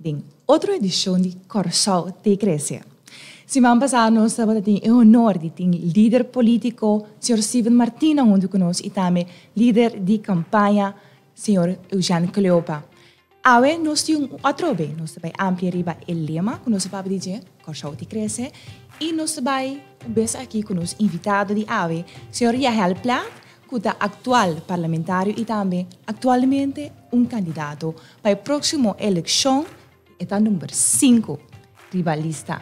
din otra edición de Corsal de pasar, nos va a dar el honor de tener líder político, señor Steven Martina, junto y también líder de campaña, señor Eugénio Cleopa. nos vamos a outro nos va a ampliar el lema que a a dizer, Corsal de nos va a ver aquí con nuestro invitado de hoy, señor Yahel que es actual parlamentario y también actualmente un candidato para la próxima elección está número 5, rivalista.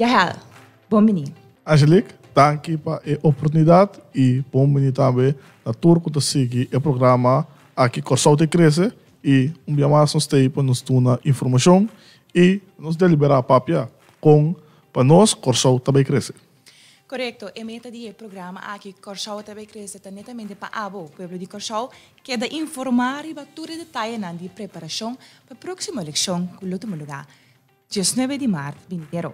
Yahel, bom menino. Angelique, tá aqui para a oportunidade e bom menino também na Turco de seguir o programa aqui Corsal de Cresce e um dia mais nos tem para nos dar informação e nos deliberar a papia com para nós Corsal também crescer. Correcto. En meta de programa aquí, Corshaw TV cresce netamente para abo, pueblo de Corshaw, que da de informar y batir detalles na de preparación para la próxima elección, com o último lugar, 19 de marzo, 20.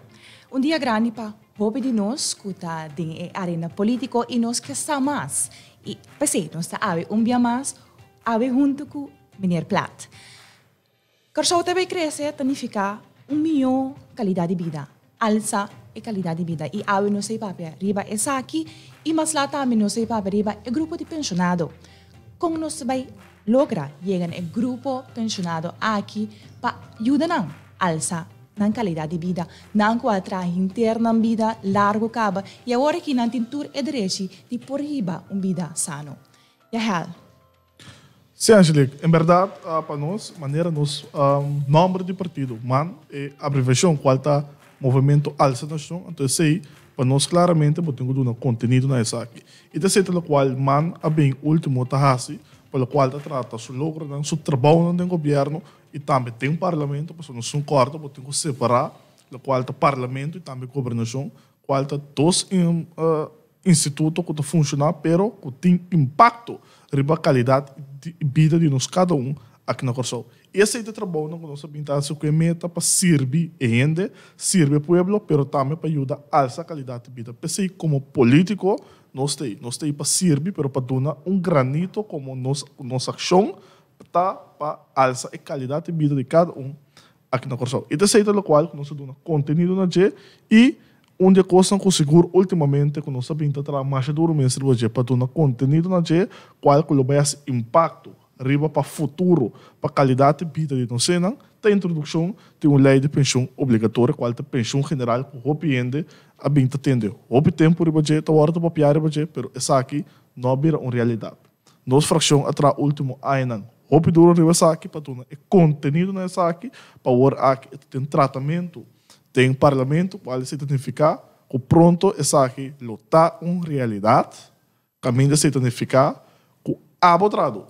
Un dia grande para Bobby de nos, que está la arena político y e nos que está más y pues sí, nós está un día más, ave junto con venir Plat. Corchal cresce, significa un millón calidad de vida, alza. e qualidade de vida. E ao não sei papia, é. riba é saque, e mais lá também tá não sei papia, riba é grupo de pensionado. Como nós vai lograr chegar é grupo pensionado aqui para ajudar a alça na qualidade de vida, na quadra interna vida largo caba e agora que não tem tur é direito de por riba um vida sano. Yahel. É aí? Sim, Angelique, em verdade, para nós, maneira, nos um, nome de partido, man, é abreviação, qual está movimento alça na chão, então isso aí, para nós claramente, eu tenho um conteúdo nessa aqui. E desse o qual, man, a bem último tarrasi, pelo qual trata trata o logro, o né, seu trabalho no né, governo, e também tem um parlamento, porque nós um corta, eu tenho que separar, pelo qual o parlamento e também governação, qual está dois uh, eh, institutos que funcionam, pero que tem impacto sobre a qualidade de vida de nós cada um, aqui akna corso. Esse é o trabalho que nós pintamos tá com a meta para servir ainda, serve o povo, pero também para ajudar a essa qualidade de vida. Pensei como político, nós temos, nós temos para servir, pero para dar um granito como nossa, nossa ação tá para alça a qualidade de vida de cada um aqui na Corsol. E desse jeito, qual nós damos conteúdo na G e onde costam com seguro ultimamente que nós sabemos que a um do mestre para dar conteúdo na G, qual que vai ser impacto riba para futuro, para qualidade de vida de Nocena, tem introdução de uma lei de pensão obrigatória, qual é a pensão general que o Hopi a bem atende. Hopi tempo riba de, tá hora de papiar riba de, pero essa aqui não vira uma realidade. Nos fração atrás último ainda, Hopi duro riba essa aqui para tudo, é conteúdo nessa aqui, para o aqui tem tratamento, tem parlamento, para se identificar, que pronto essa aqui lutar tá uma realidade, caminho de se identificar, com abotrado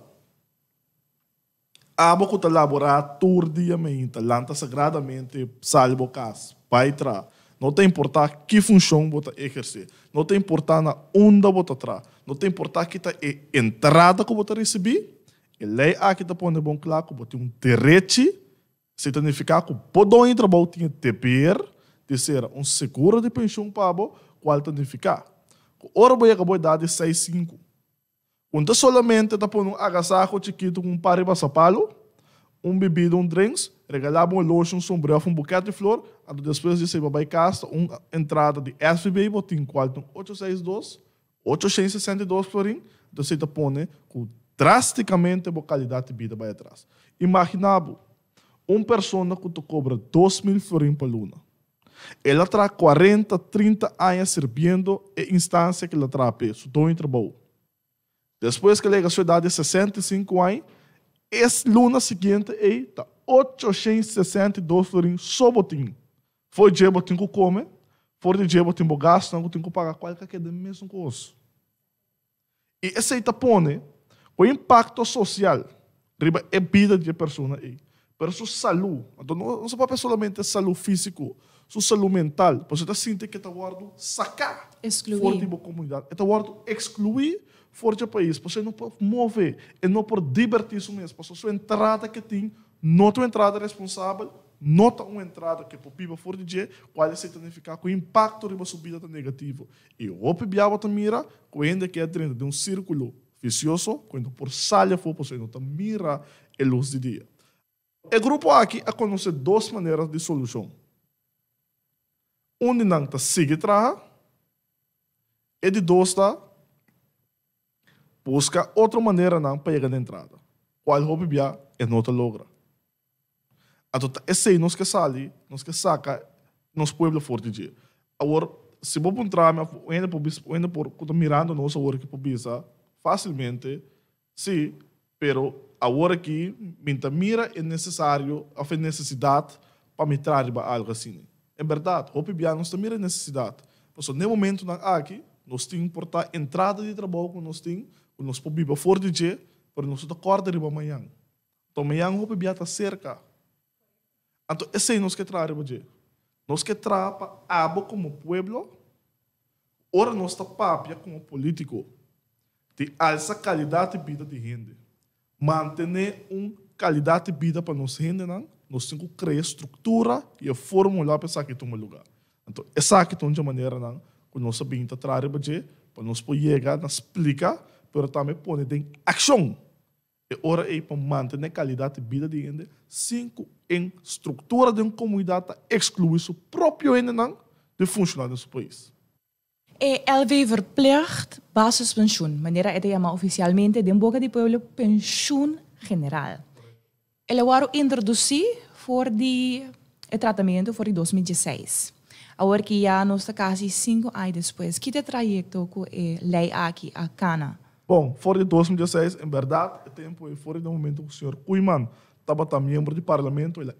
amo que laborar turdiamente, lanta sagradamente, salvo caso, vai tra. Não tem importar que função você exercer, não tem importar na onda você tra, não tem importar que é entrada que você receber, e lei a que tá pondo bom claro que você tem um direito, se significa que pode entrar bom tinha teper, de ser um seguro de pensão para qual identificar. Ora, eu acabou de dar de 6,5 Unta solamente tapou um agasajo chiquito com um par de sapalo, um bebido, um drinks, regalava um elogio, um sombrero, um buquê de flor, a depois disse, babai casta, uma entrada de SBB, botim 4862, 862 862 então você tapou, com drasticamente a qualidade de vida para atrás. Imaginabo uma pessoa que te cobra 2 mil florim por luna, ela traz 40, 30 anos servindo a instância que ela está a peso, do trabalho depois que ele a sua de 65 anos, esse luna seguinte aí tá 862 florins só botinho. Foi de botinho que come, foi de dia botinho que gasta, não tem que pagar qualquer que é da mesma coisa. E esse aí tá pone o impacto social riba a é vida de pessoa aí. Pero sua saúde, então não, não se pode somente saúde física, sua saúde mental, você tá sentindo que tá guardo sacar. Excluir. Fora de comunidade. Está então, guardo excluir fora do país, você não pode mover, e não pode divertir-se mesmo. A sua entrada que tem, não é entrada responsável, nota uma entrada que para o PIB for de qual é significar que o impacto de uma subida negativa. negativo. E o PIB está mira, quando é que é dentro de um círculo vicioso, quando por salha for possível, tá mira a luz de dia. O grupo aqui a conhecer duas maneiras de solução. Um não está seguindo, e de dois está busca outra maneira não para chegar na entrada. Qual hobby bia é não te logra. Então, esse aí nós que sai, nos que saca, nós pueblo forte de. Agora, se vou entrar, ainda por ainda por quando mirando nós agora que pubisa facilmente, sim, pero agora que minta mira é necessário, a necessidade para me trazer algo assim. É verdade, hobby bia nós mira é necessidade. Mas no momento na ah, aqui, nós temos que importar entrada de trabalho, nós temos nos podemos biba for de je por nos to corda riba mayang to então, mayang ho biata cerca anto esse nos que traare bo je nos que trapa abo como pueblo ora nos ta papia como político de alta qualidade de vida de gente, manter um qualidade de vida para nos gente não nós temos que criar estrutura e a formular para essa que tomar lugar então essa aqui de maneira não que nós binta traare bo je para nos poder chegar na explicar pero também põe em ação. E ora é para manter a qualidade de vida de gente, cinco em estrutura de uma comunidade exclui o próprio não de funcionar nesse país. E eh, LV verplicht basispensioen, maneira é de chamar oficialmente de boca de povo pensão general. Ele waro introduzi voor de tratamento de 2016. Agora que já nos está quase cinco anos depois, que trajeto que eh, é lei aqui a Cana? Bom, fora de 2016, em verdade, o é tempo e fora do momento que o senhor Cuiman estava também membro de parlamento, ele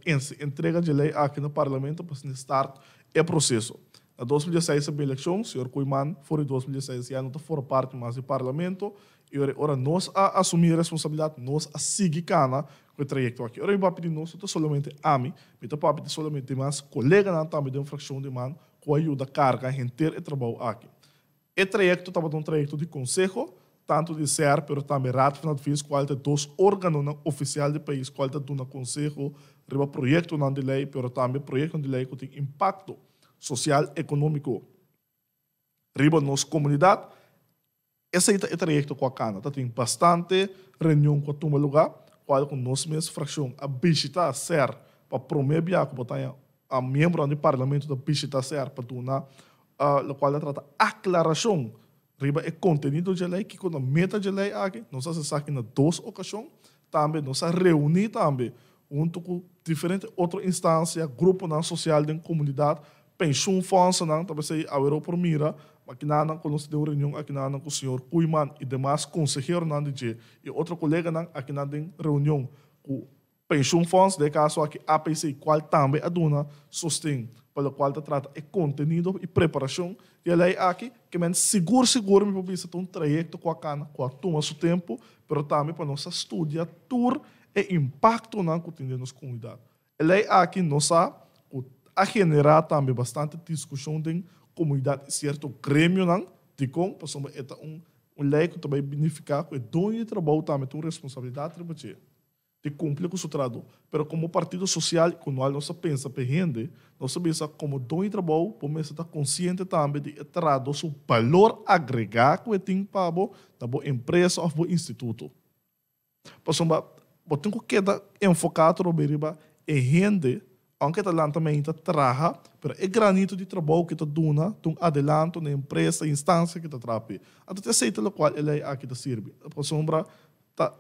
entrega de lei aqui no parlamento para se start é processo. Na 2016, a eleição, o senhor Cuiman, fora de 2016 já não for parte mais do parlamento, e agora nós a assumir a responsabilidade, nós a seguir cana com o trajeto aqui. Agora eu vou pedir nós, somente a mim, mas eu vou pedir somente mais colega na também de uma fração de mano, com a ajuda carga a gente ter e trabalho aqui. o trajeto estava um trajeto de conselho, tanto de ser, pero também rato final fiz qualta dos órgãos oficiais do país, qualta do conselho, riba projeto não de lei, pero também projeto de lei que tem impacto social, econômico, riba nos comunidade. Esse é o trajeto com a Cana. Tá, tem bastante reunião com o lugar, qual com nós mesmos fração a a ser para promover a companhia a membro do parlamento da a ser para na uh, ah, qual trata aclaração riba é contenido de lei, que quando meta de lei aqui, nós saque na duas ocasiões, também nós reunir também, junto com diferentes outras instâncias, grupo na social, da comunidade, pensou um fonso, não, talvez sei, a Europa mira, aqui na Ana, quando se deu reunião aqui na Ana com o senhor Kuiman e demais conselheiro não, de e outro colega, não, aqui na reunião com fãs de caso aqui APC, qual também aduna é sustém, pelo qual te trata é contenido e preparação. E ela aqui, que é seguro, seguro, me publica é um trajeto com a cana, com a turma, seu tempo, mas também para nossa estudia, tour e impacto na que tem comunidade. Ele aqui, nossa, a generar também bastante discussão de comunidade, certo grêmio, não? De como, por exemplo, é um, um lei que também beneficar, que é dono de trabalho também, tem responsabilidade, tributária de cumpre com o seu trato, Mas como Partido Social, quando nós pensa para gente, nós pensamos como dono de trabalho, podemos estar consciente também de trato, o valor agregado que tem para a empresa ou para o instituto. eu tenho que estar enfocado no e gente, aunque está lá também está traja, mas é granito de trabalho que está dando, um adelanto na empresa, instância que está trape. Então, Até aceita o qual ele aqui está Por Passamos, está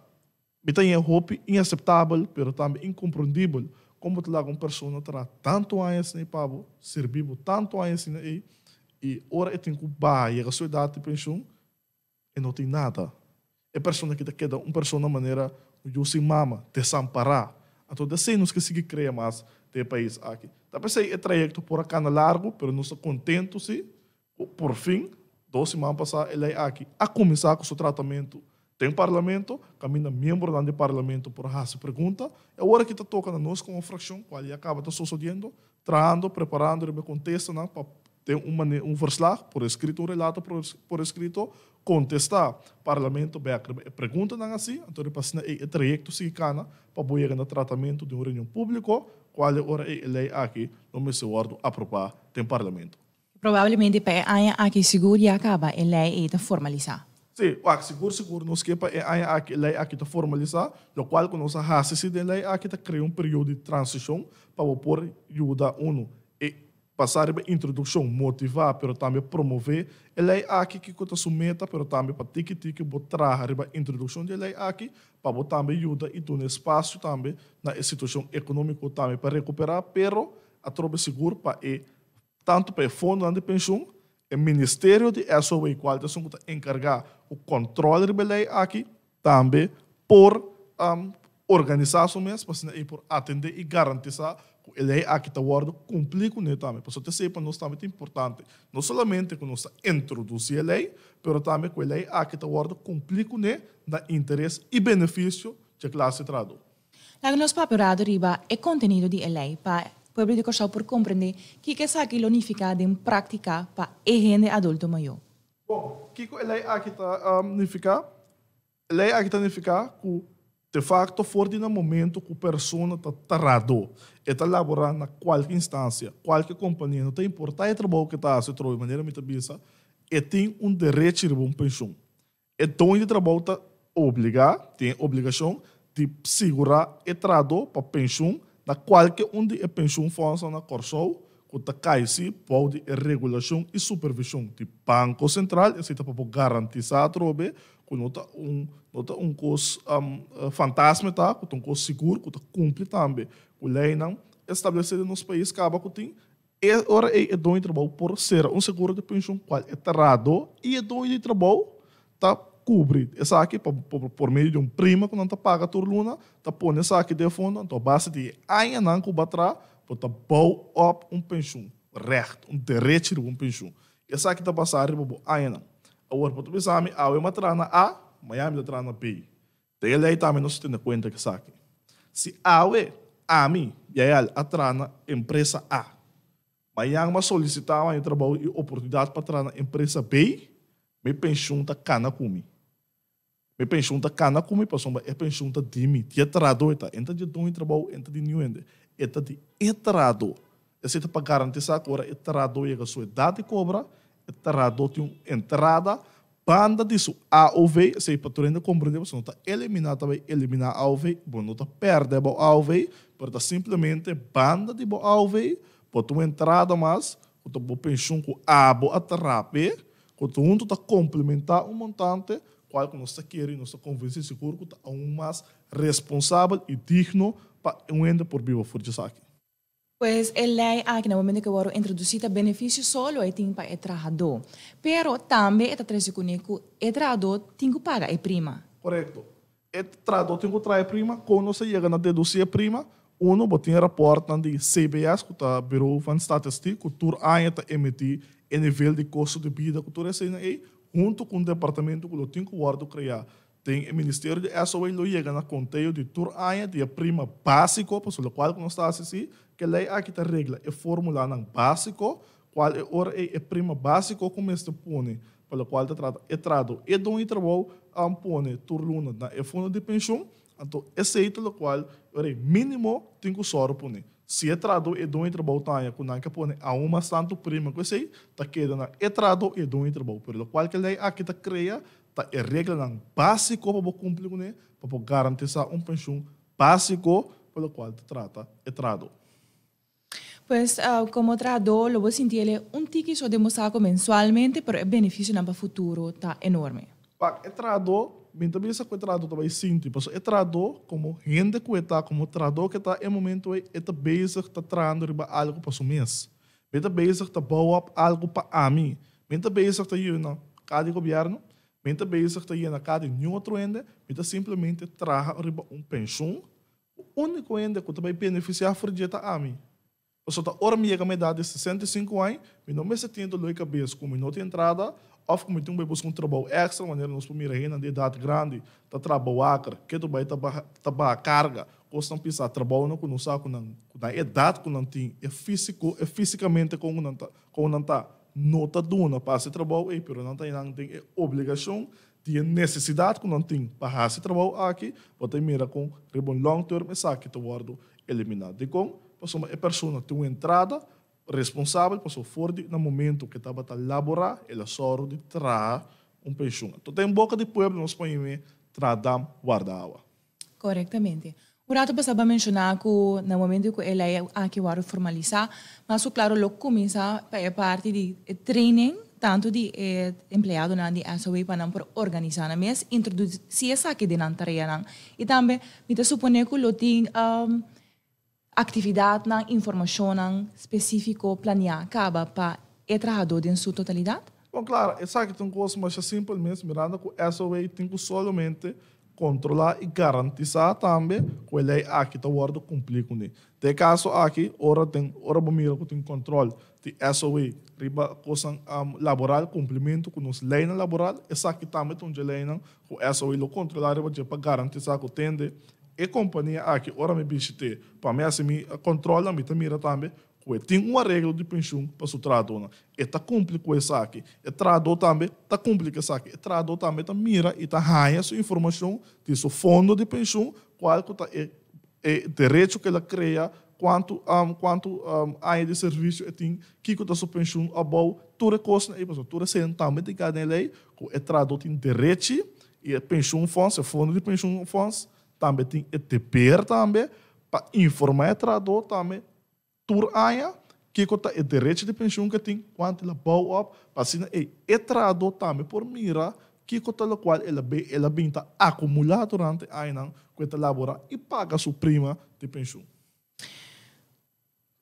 então é roupa inaceitável, pero também incompreendível como te uma pessoa terá tanto a ensinar para servir tanto a ensinar e e ora tem que baia a sua idade pensão e não tem nada. É pessoa que te queda uma pessoa na maneira de se mama, te samparar. Então, desce nos que se cria mais ter país aqui. Tá pensei é trajeto por acá na largo, pero não estou contente se por fim, 12 semanas passar ele aqui. A começar com o seu tratamento tem parlamento, caminha membro do parlamento por raça pergunta, é hora que está tocando a nós como fração, qual é, e acaba está sucedendo, tratando, preparando, ele contesta, né, para ter uma, um verslag por escrito, um relato por, por escrito, contestar parlamento, pergunta não né, assim, então ele passa o né, trajeto sicana né, para boiar no tratamento de um reunião público, qual é a hora é lei aqui, no meu ordo aprovar tem parlamento. Provavelmente, para aqui seguro e acaba, ele é eh, formalizar. Sí, o ah, seguro seguro nos que eh, a aqui está formalizar, no qual nós arrasta-se de lei aqui está criar um período de transição para poder ajudar uno e passar a introdução, motivar, pero também promover a lei aqui que está sumeta, pero também para tiki tique botar a introdução de lei aqui para também ajudar e dar espaço também na situação econômica também para recuperar, pero a trobe seguro para eh, tanto para fundo de pensão o Ministério de SOE Quality são encargar o controle de lei aqui também por um, organizar isso mesmo, e por atender e garantir que lei aqui está guardo cumprir com ele também. Por isso, isso é para é importante. Não somente que nós introduzir a lei, mas também que lei aqui está guardo cumprir com ele da interesse e benefício da classe trabalhadora. Lá que nós papurado riba é contenido de lei para Pueblo de Cochal por compreender que que essa aqui unifica de prática para higiene adulto maior. Bom, o que é que ele aqui tá unificar, ele aqui tá unificar que de facto for de momento que a pessoa está tarrado, está a trabalhar na qualquer instância, qualquer companhia, não tem importar o trabalho que está a se de maneira muito bisa, e tem um direito de um pensão. Então, o trabalho está obrigado, tem obrigação de segurar o trado para a pensão da qualquer onde a pensão fosse na Corsol, que caisi pode regulação e supervisão do Banco Central, e se para garantizar a trobe, que nota um nota um cos um, eh, fantasma tá, que um cos seguro, que cumpre também. O lei não estabelecida nos países acaba que tem é hora é do trabalho por ser um seguro de pensão qual é terrado e é de trabalho tá cubrir essa aqui por, por, por meio de um prima que não te paga a tua luna, te põe essa aqui de fundo, então basta de ainda não que batrá, para pôr tá up um pensão reto, um direito de um pensão. Essa aqui está passando por ainda. Agora, para tu pensar, a eu matar trana A, Miami da trana B. Tem ele aí também tá, não se tem conta que essa aqui. Se a eu, a mim, e aí a trana empresa A. Miami eu solicitava um trabalho e oportunidade para entrar na empresa B, me pensão está cana comigo me pensunta kana kumi pasomba e pensunta dimi tia trado eta entra de dom trabalho entra de new ende eta de etrado esse tá para garantir garantizar agora etrado é a sua idade cobra etrado tem entrada banda disso a ou v se tu ainda compreende você não está eliminar também eliminar a ou v bom não tá perde a ou v porta simplesmente banda de a ou v pode uma entrada mas o tu pensun com a bo atrape quando um tu tá complementar um montante qual que nós queremos, nós convencer seguro que tá um mais responsável e digno para um ente por vivo aqui. Pues el ley aquí en momento que eu vou introduzir, solo hay tiempo para o trabalhador. pero também está tres conejo o trabalhador tem que pagar a prima. Correcto. O trabalhador tem que a prima, quando se llega a deducir prima, uno va a tener reporte de CBS, que é o Bureau de Estadística, que todo año está emitido en nível de custo de vida que tú recibes junto com o departamento que o tenho que guardo criar. Tem o Ministério de SOE que chega no conteúdo de tur aia de prima básico, por sobre o qual nós está assistindo, que lei aqui está regra, é fórmula não básico, qual é hora é a prima básico como este pune, pelo qual está tratado, é trato, é de e trabalho, um pune, tur luna, é fundo de pensão, então, esse é o qual, é mínimo, tem que soro pune. Sjetrado edo in traboutanja, kuna kapone, a uma santo prima kusei, ta queda na etrado edo in trabou, pelo qual que lei aqui ta creia, ta e regra nan básico para cumprir né para garantizar um pensão básico pelo qual te trata etrado. Pues uh, como trador, lo voy a sentir un ticket de demostrado mensualmente, pero el beneficio para el futuro está enorme. Etrado, 20 contrato também sim, tipo, é trador, como gente que está, como trador que está, em momento é está bezig, está trando algo para o mês. Está bezig, está boa algo para a mim. Está bezig, está indo na cada governo, está bezig, está indo na cada nenhum outro ende, está simplesmente traga um pensão, o único ende que a beneficiar for dia a mim. me seja, a hora minha idade de 65 anos, meu nome é Setendo Loi Cabeça, com minha entrada, afkomend bij ons trabalho extra wanneer nos primeira renda de idade grande tá trabalho trabalhar que tu vai taba carga costam pisar trabalho não com saco não na idade com não tem é físico é fisicamente com o não tá com não tá nota dona para esse trabalho e pero não tem não tem é obrigação tem necessidade com não tem para esse trabalho aqui bota mira com rebon long term é saque tu guardo eliminado de com passou uma pessoa tem uma entrada responsável passou forte no momento que estava a elaborar ele sorro de tra um peixunga. Então tem boca de pueblo nós põe tradam guardava. Corretamente. Urato passava a mencionar que no momento que ele é aqui o formalizar, mas o claro logo começa a parte de eh, training tanto de eh, empregado na de SOE para não organizar na mesa introduzir essa aqui de na tarefa e também me supõe que o tem um, aktivitatna informacionan specifico plania acaba pa e trajador em sua totalidade? Bom, claro, eu sei que tem coisa mais simplesmente, mirando com essa way tem que somente controlar e garantizar também que ele lei aqui está guarda cumprir com ele. De caso aqui, ora tem, ora bom mira que tem controle de SOE, riba coisa um, laboral, cumprimento com os leis laboral, essa que também tem um lei com SOE lo controlar para garantizar que tende e companhia aqui, ah, ora me bichite, para me assim, controla me mira também, que tem uma regra de pensão para o trador, e está cumpre com essa aqui, e trador também, está cumpre com essa aqui, e trador também está mira e está raia sua informação, de seu fundo de pensão, qual que tá, é, o direito que ela cria, quanto um, quanto um, área de serviço e tem que que sua pensão a tudo é coisa aí pessoal toda centavo de cada lei com é tradado tem direito e a pensão fundo fundo de pensão fãs também tem ETPR também, para informar o trabalhador também, por ano, que conta o direito de pensão que tem, quanto ele pode up, para assim, e o trabalhador também, por mira, que conta o qual ele bem, ele bem está acumulado durante a ano, que ele labora e paga sua prima de pensão.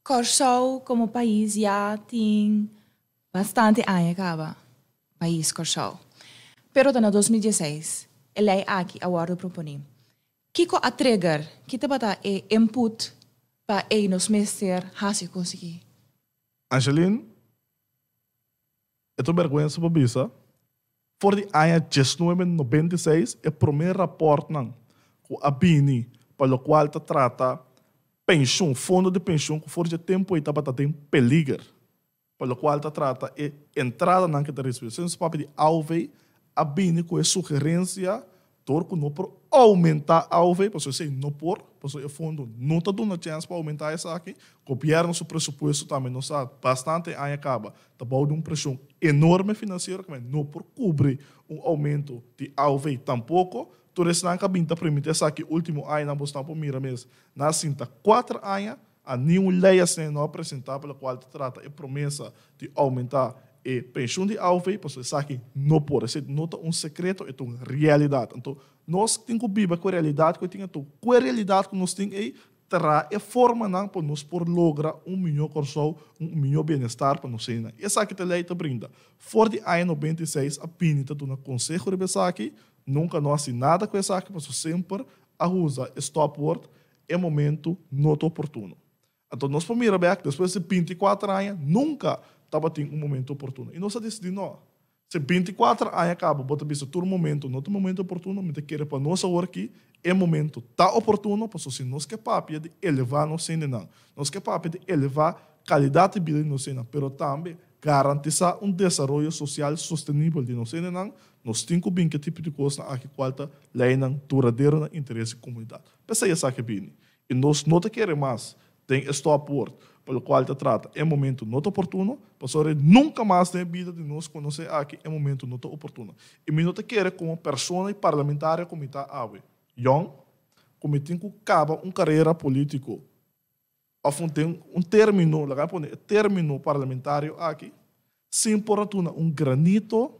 Corsol, como país, já tem bastante ano, acaba, país Corsol. Pero, no 2016, ele é aqui, a Wardo proponim Kiko a trigger, kita bata e input pa e nos mester hasi consegui. Angeline, eu tô vergonha sobre isso. Voor die aia just no em 96, é o primeiro rapport nan, com abini, Bini, pelo qual te trata pensão, fundo de pensão, que for de tempo e tabata tem peligar, pelo qual te trata e entrada nan que te recebe. Sem papo de alvei, abini Bini com a sugerência, torku não por aumentar a UV, porque sei não por, porque o fundo não está dando chance para aumentar essa aqui, copiar nosso pressuposto também, não sabe, bastante, aí acaba, está dando uma pressão enorme financeira, mas não por cobrir um aumento de AUV tampouco, tudo isso não acaba, então permite essa aqui, último ano, na Bostão Pomira mesmo, na cinta, quatro anos, a nenhuma lei assim não apresentar pela qual trata e é promessa de aumentar e presente alve, posso sabe que não pode ser nota um secreto, é uma realidade. Então, nós temos que viver com a realidade que temos, então, com a realidade que nós temos aí, terá a forma não né, para nós por lograr um melhor corso, um melhor bem-estar para nós né. E Essa é te lei te brinda. For de ano 26, a pinta do conselho de Bessaki, nunca não assim nada com essa que mas sempre a usa stop word é momento não oportuno. Então, nós podemos ver back, depois de 24 anos, nunca estava tendo um momento oportuno. E nós decidimos, se 24 aí acaba, bota bicho, todo momento, não tem momento oportuno, mas quer para nossa hora aqui, é momento tá oportuno, porque se assim, nós queremos é é de elevar não nossa não, nós quer é a de elevar qualidade de vida não sei não, também garantizar um desenvolvimento social sustentável de nossa sei não, nós temos que ver que tipo de coisa aqui falta tá lei não duradouro no interesse da comunidade. Pensa isso que bem E nós não queremos mais, tem stop aporte pelo qual te trata é momento não oportuno, pastor, nunca mais na vida de nós conhecer é aqui é momento não oportuno. E me não te quer como pessoa e parlamentar a água. Young, comitê que acaba uma carreira política. Afuntem um término, término parlamentar aqui, sim por atuna um granito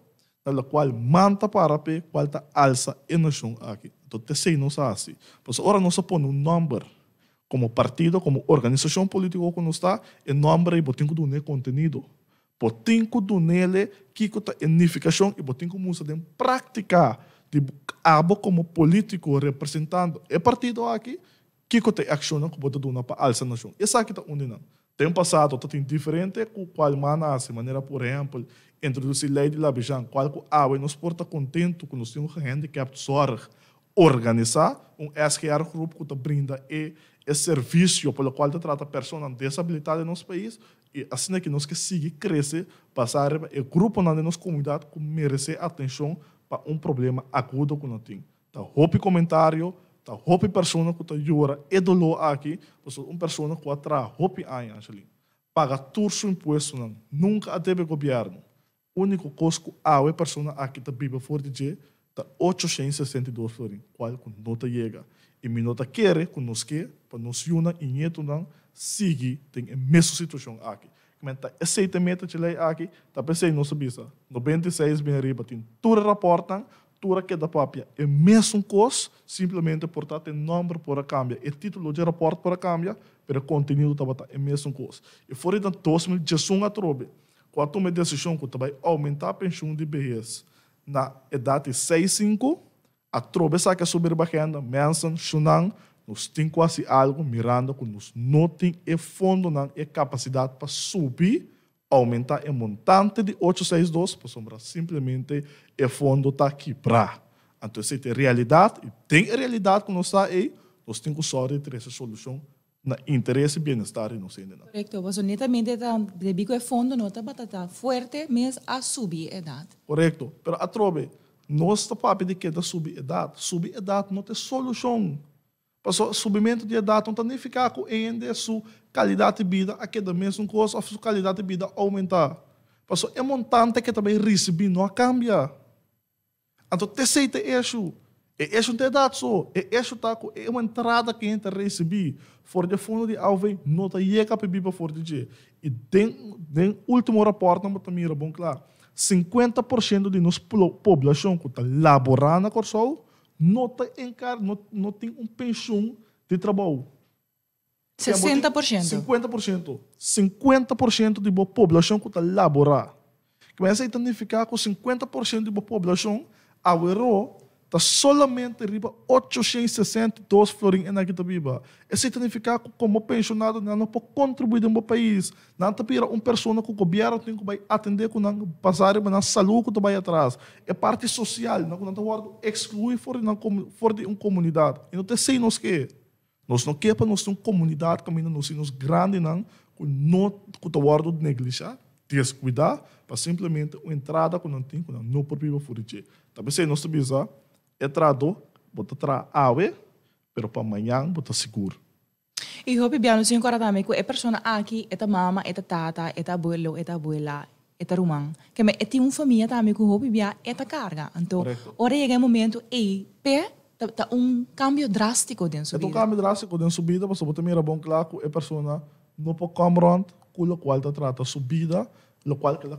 na qual manta para pé, qual ta alça e nação aqui. Então, te sei não sabe. Assim. Pastor, ora não se põe um número como partido, como organização política que não está, em nome e botinho do ne contenido. Botinho do nele, que está unificação e botinho musa de prática de abo como político representando é partido aqui, que está accionando que do na para alça nação. isso aqui está unindo. Tem passado, está tem diferente com qual manas, de maneira, por exemplo, introduzir lei de labijan, qual que a nos porta contento com nós temos handicap sorg organizar um SGR grupo que está brinda e é serviço pelo qual te trata pessoa desabilitada no nosso país e assim é que nós que seguir crescer passar o é, grupo na nossa comunidade que merece atenção para um problema agudo que nós temos. tá hope comentário tá hope pessoa que tá jura e dolor aqui porque uma pessoa que atra roupa aí Angelim paga todo seu imposto não nunca a deve governo único custo a uma pessoa aqui tá vive fora de tá 862 florim qual que não te chega e minota quer conosco, para nos una e nieto não sigue, tem a mesma situação aqui. Comenta, aceita meta de lei aqui, tá pensando, não sabia, 96 bem arriba, tem toda a reporta, toda que da papia, é mesmo cos, simplesmente portar tem número para cambiar, e título de reporte para cambiar, pero conteúdo tá botar, é mesmo cos. E fora de 2018 a trobe, com a toma de decisão que vai aumentar a pensão de BS na idade 65, atravessar que subir bajando, mensan, shunan, nós tem quase algo mirando com nós não tem e fundo não e capacidade para subir, aumentar o montante de 862, para porque simplesmente o fundo está quebrado. Então, se tem é realidade, e tem realidade que nós está aí, nós temos que só ter essa solução na interesse e bem-estar e não sei nada. Correto, você netamente está, de bico fundo, não está batata forte, mas a subir a idade. Correto, mas a nós papo de que da subidade. Subidade não tem solução. Para o subimento de idade não significa tá que ainda a sua qualidade de vida, aquela é mesma coisa, a sua qualidade de vida aumentar. Para é montante que também recebe, não cambia. Então, te aceita isso. É isso que te idade só. É isso tá com é uma entrada que a gente recebe. Fora de fundo de alvo, não está chegando para a Bíblia fora de dia. E tem, tem último reporte, não também era bom claro. 50% de nossa população que está laborando na Corsol não, tá encar, não, não tem um pensão de trabalho. 60%? 50%. 50% de boa população que está laborando. Começa a identificar que 50% de boa população averou está solamente riba 862 florins na kita biba. Isso significa que como pensionado né? não pode contribuir no país. Não está para uma pessoa que o governo tem que vai atender com o passar na saúde que vai atrás. É parte social, não né? está guardo excluir fora de uma comunidade. E não tem sem nós que é. nós não queremos para nós uma comunidade que ainda nós somos grande não né? que não que está guardo negligenciar descuidar para simplesmente uma entrada que não tem que não pode viver fora de. Talvez nós sabemos atrasou, vou tra ave, pero para amanhã vou seguro. E si persona esta mama, tata, este abuelo, esta abuela, este Que me una este un família que carga. Então, chega momento e cambio drástico dentro su vida. un cambio drástico dentro su vida, mas pues, mira bom claro que a pessoa não pode está trata su vida, o qual que ela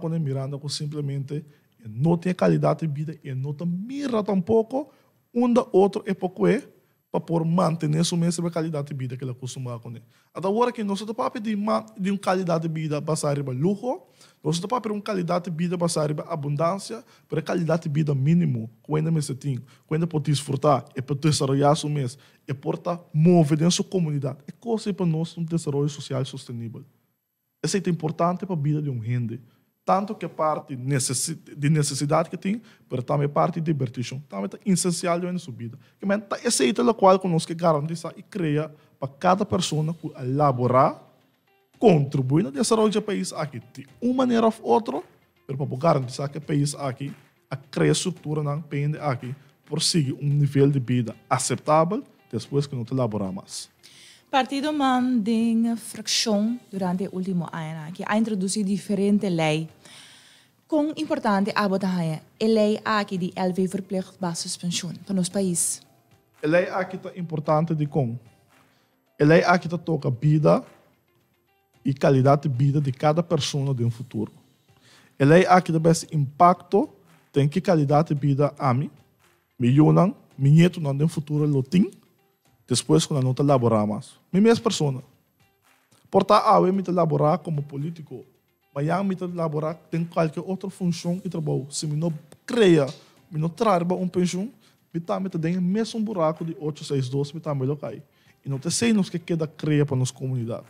con el mirando pues, simplemente não tem qualidade de vida, e não mira tampouco, um da outro é pouco é, para por manter sua mesma qualidade de vida que ele costuma ter. Até agora que nós estamos pedir de uma qualidade de vida baseada em luxo, nós estamos pedir uma qualidade de vida baseada em abundância, para qualidade de vida mínimo, quando você tem, quando pode desfrutar, é para desenvolver sua mês, é para mover dentro da sua comunidade. É coisa para nós um desenvolvimento social sustentável. Isso é importante para a vida de um rende tanto que a parte de necessidade que tem, mas também a parte de diversão. Também está essencial na subida. Que está esse é a qual conosco garantiza e cria para cada pessoa que elaborar, contribuir no desenvolvimento do país aqui, de uma maneira ou outra, para poder garantizar que o país aqui, a cria estrutura não pende aqui, prossiga um nível de vida aceitável depois que não te elaborar mais partido mantiene fricción durante o último ano que ha diferentes leis com importante abordaje. A lei aqui de LV verplicht suspensão para nosso país. A lei aqui está importante de como? A lei aqui está toca a vida e qualidade de vida de cada pessoa de um futuro. A lei aqui deve ser impacto tem que qualidade de vida a mim, milhões, milhetos de um futuro lotim. Depois quando não te laborar mais. Mi mesma persona. Porta a ah, me te laborar como político. Mas me te laborar tem qualquer outra função e trabalho. Se me não creia, me não trarba um pensão, me tá me te mesmo um buraco de 862, me tá melhor cair. E não te sei nos que queda creia para nossa comunidade.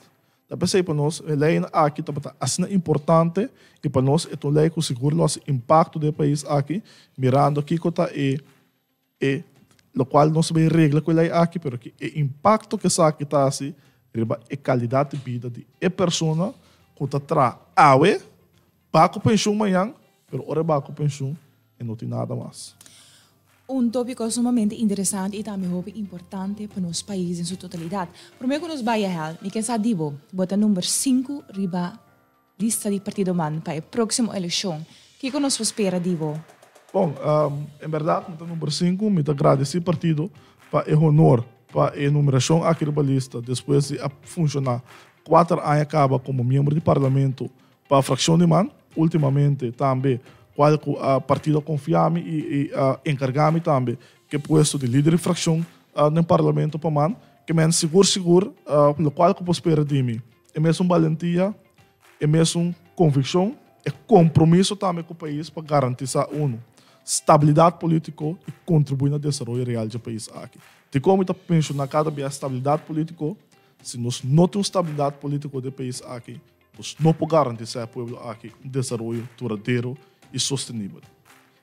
Da pensei para nós, a lei ah, aqui está assim importante e para nós é tão lei que seguro nosso impacto do país aqui, mirando aqui que está e, e lo qual não se vê regra com ele aqui, mas o impacto que sabe que está assim, riba a qualidade de vida de e pessoa que está tra awe, baco pensão amanhã, pero ora baco pensão e não tem nada mais. Um tópico sumamente interessante e também muito importante para o nosso país em sua totalidade. Primeiro que nos vai a me quer saber, bota número 5 riba lista de partido man para a próxima eleição. O que, nos espera, Divo? Bom, um, em verdade, no então, número 5, me agradeci partido para o honor, para a enumeração aquela lista, depois de funcionar quatro anos acaba como membro de parlamento para a fração de Man, ultimamente também qual a partido confiar-me e, e uh, encargar-me também que posto de líder de fração uh, no parlamento para Man, que me seguro seguro uh, pelo qual que posso esperar de mim. É mesmo valentia, é mesmo convicção, é compromisso também com o país para garantizar uno stabilidad politico e contribuir al desenvolvimento real do país aqui. De como está pensando na cada vez estabilidade político, se nós não temos estabilidade política do país aqui, nós não podemos garantir ao povo aqui um desenvolvimento duradouro e sustentável.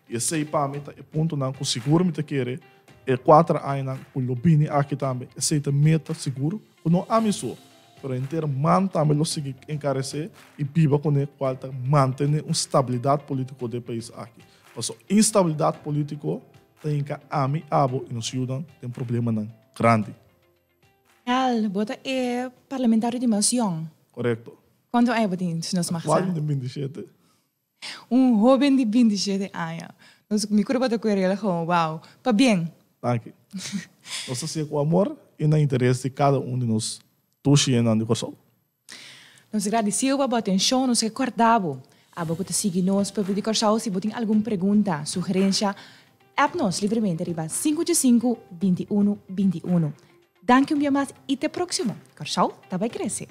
Esse aí para mim é o é ponto não que seguro me quer é quatro anos o lobby aqui também, esse é meta seguro, o não amisso, para inteiro manter o seguir encarecer e viva com ele tá manter uma estabilidade política do país aqui. Alltså instabilitet politiker tänker ami abo e nos ajudam tem Sudan, den problemen är grandi. Ja, båda é är parlamentarisk dimension. Korrekt. Quanto é botin se nos maxa? Qual de 27? Um jovem de 27 anos. Nós me curva da querela com wow. Pa bem. Thank you. Nós se com amor e na interesse de cada um de nós. Tuxi e na de Kosovo. Nós agradeceu a atenção, nos recordava. a síguenos, Signos, de Show. Si tienen alguna pregunta, sugerencia, apnos libremente arriba 5 21 21. Danke un día más y te próximo. Corchau, também cresce.